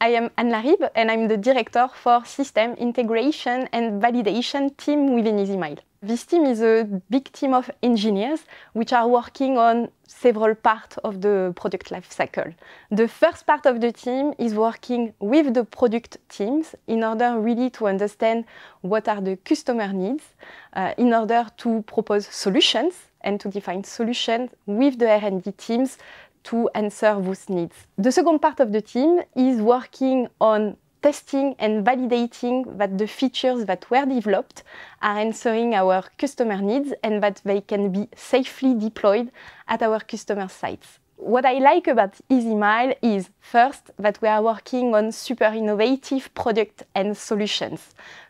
I am Anne Larib, and I'm the director for System Integration and Validation team within EasyMile. This team is a big team of engineers which are working on several parts of the product life cycle. The first part of the team is working with the product teams in order really to understand what are the customer needs, uh, in order to propose solutions and to define solutions with the R&D teams to answer those needs. The second part of the team is working on testing and validating that the features that were developed are answering our customer needs and that they can be safely deployed at our customer sites. What I like about EasyMile is first that we are working on super innovative products and solutions.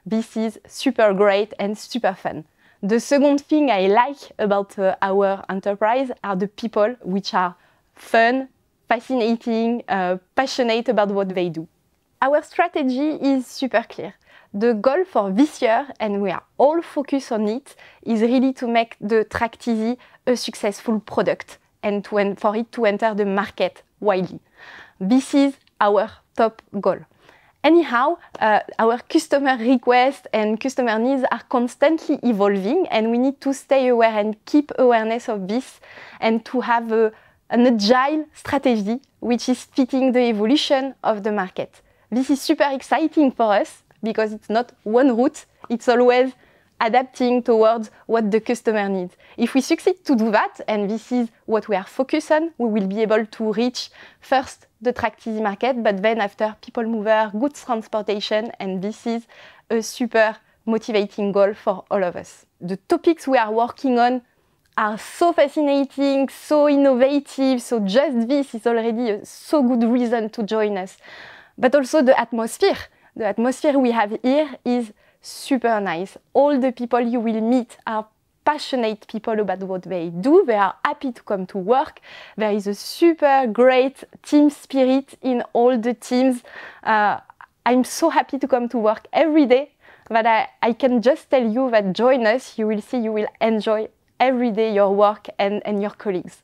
This is super great and super fun. The second thing I like about uh, our enterprise are the people, which are fun, fascinating, uh, passionate about what they do. Our strategy is super clear. The goal for this year, and we are all focused on it, is really to make the Tract Easy a successful product and to, for it to enter the market widely. This is our top goal. Anyhow, uh, our customer requests and customer needs are constantly evolving, and we need to stay aware and keep awareness of this and to have a an agile strategy which is fitting the evolution of the market. This is super exciting for us because it's not one route, it's always adapting towards what the customer needs. If we succeed to do that, and this is what we are focused on, we will be able to reach first the tractizzy market, but then after people mover, goods transportation, and this is a super motivating goal for all of us. The topics we are working on are so fascinating, so innovative, so just this is already a so good reason to join us. But also the atmosphere. The atmosphere we have here is super nice. All the people you will meet are passionate people about what they do. They are happy to come to work. There is a super great team spirit in all the teams. Uh, I'm so happy to come to work every day that I, I can just tell you that join us. You will see you will enjoy every day your work and, and your colleagues.